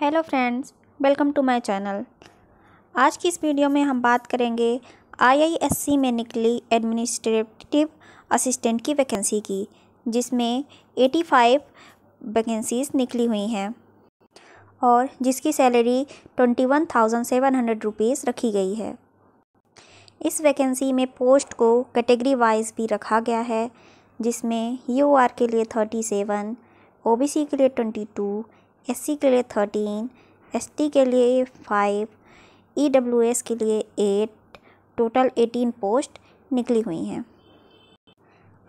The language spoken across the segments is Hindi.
hello friends welcome to my channel आज की इस वीडियो में हम बात करेंगे आईआईएससी में निकली एडमिनिस्ट्रेटिव असिस्टेंट की वैकेंसी की जिसमें 85 वैकेंसीज निकली हुई हैं और जिसकी salary twenty one thousand seven hundred rupees रखी गई है इस वैकेंसी में पोस्ट को कैटेगरी वाइज भी रखा गया है जिसमें यूआर के लिए थर्टी सेवन ओबीसी के लिए ट्वेंटी टू एस के लिए थर्टीन एस के लिए फाइव ई के लिए एट टोटल एटीन पोस्ट निकली हुई हैं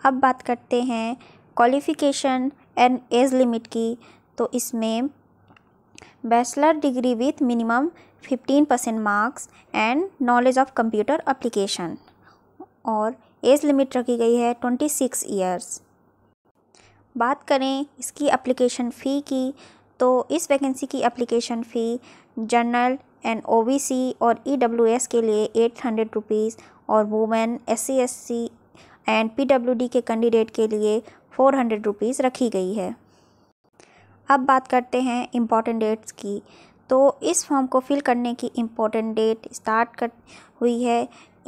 अब बात करते हैं क्वालिफ़िकेशन एंड एज लिमिट की तो इसमें bachelor degree with minimum fifteen percent marks and knowledge of computer application और एज लिमिट रखी गई है ट्वेंटी सिक्स ईयर्स बात करें इसकी अप्लीकेशन फ़ी की तो इस वैकेंसी की application fee general and O और ई e के लिए एट हंड्रेड रुपीज़ और women S C and D के कैंडिडेट के लिए फ़ोर हंड्रेड रुपीज़ रखी गई है अब बात करते हैं इम्पॉर्टेंट डेट्स की तो इस फॉर्म को फिल करने की इम्पोर्टेंट डेट स्टार्ट कर हुई है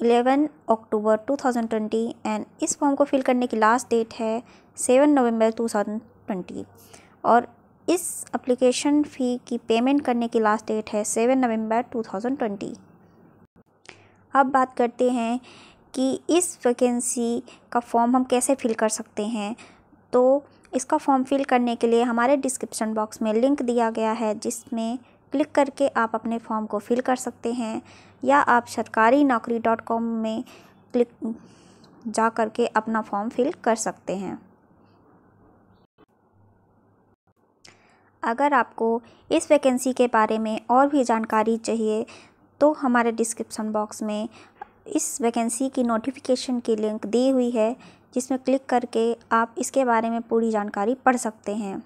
eleven October two thousand twenty and इस फॉर्म को फिल करने की लास्ट डेट है टू नवंबर ट्वेंटी और इस एप्लीकेशन फ़ी की पेमेंट करने की लास्ट डेट है सेवन नवंबर ट्वेंटी अब बात करते हैं कि इस वैकेंसी का फॉर्म हम कैसे फिल कर सकते हैं तो इसका फॉर्म फिल करने के लिए हमारे डिस्क्रिप्शन बॉक्स में लिंक दिया गया है जिसमें क्लिक करके आप अपने फॉर्म को फिल कर सकते हैं या आप सरकारी नौकरी डॉट कॉम में क्लिक जा करके अपना फॉर्म फिल कर सकते हैं अगर आपको इस वैकेंसी के बारे में और भी जानकारी चाहिए तो हमारे डिस्क्रिप्सन बॉक्स में इस वैकेंसी की नोटिफिकेशन की लिंक दी हुई है जिसमें क्लिक करके आप इसके बारे में पूरी जानकारी पढ़ सकते हैं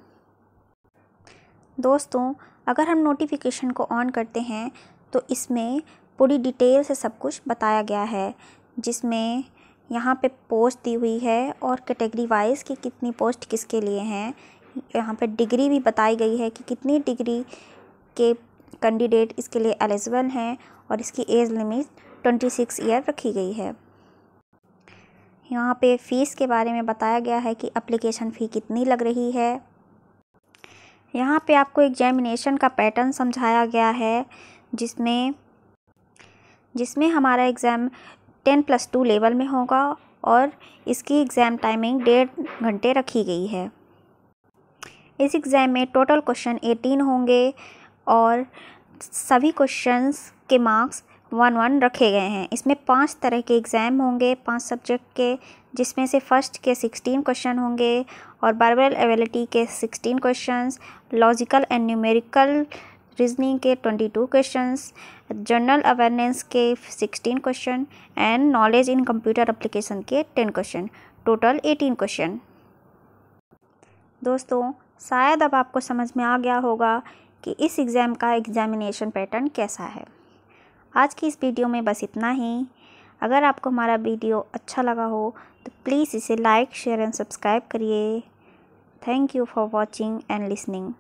दोस्तों अगर हम नोटिफिकेशन को ऑन करते हैं तो इसमें पूरी डिटेल से सब कुछ बताया गया है जिसमें यहाँ पे पोस्ट दी हुई है और कैटेगरी वाइज कि कितनी पोस्ट किसके लिए हैं यहाँ पे डिग्री भी बताई गई है कि कितनी डिग्री के कैंडिडेट इसके लिए एलिजिबल हैं और इसकी age limit twenty six year रखी गई है यहाँ पे फ़ीस के बारे में बताया गया है कि अप्लीकेशन फ़ी कितनी लग रही है यहाँ पे आपको एग्जामिनेशन का पैटर्न समझाया गया है जिसमें जिसमें हमारा exam ten plus two level में होगा और इसकी एग्ज़ाम टाइमिंग डेढ़ घंटे रखी गई है इस एग्ज़ाम में टोटल क्वेश्चन एटीन होंगे और सभी क्वेश्चंस के मार्क्स वन वन रखे गए हैं इसमें पांच तरह के एग्ज़ाम होंगे पांच सब्जेक्ट के जिसमें से फर्स्ट के सिक्सटीन क्वेश्चन होंगे और बारबल एवेलिटी के sixteen questions logical and numerical reasoning के twenty two question general awareness के sixteen question and knowledge in computer application के ten question total eighteen question दोस्तों शायद अब आपको समझ में आ गया होगा कि इस एग्ज़ाम का एग्ज़ामिनेशन पैटर्न कैसा है आज की इस वीडियो में बस इतना ही अगर आपको हमारा वीडियो अच्छा लगा हो तो प्लीज़ इसे लाइक शेयर एंड सब्सक्राइब करिए thank you for watching and listening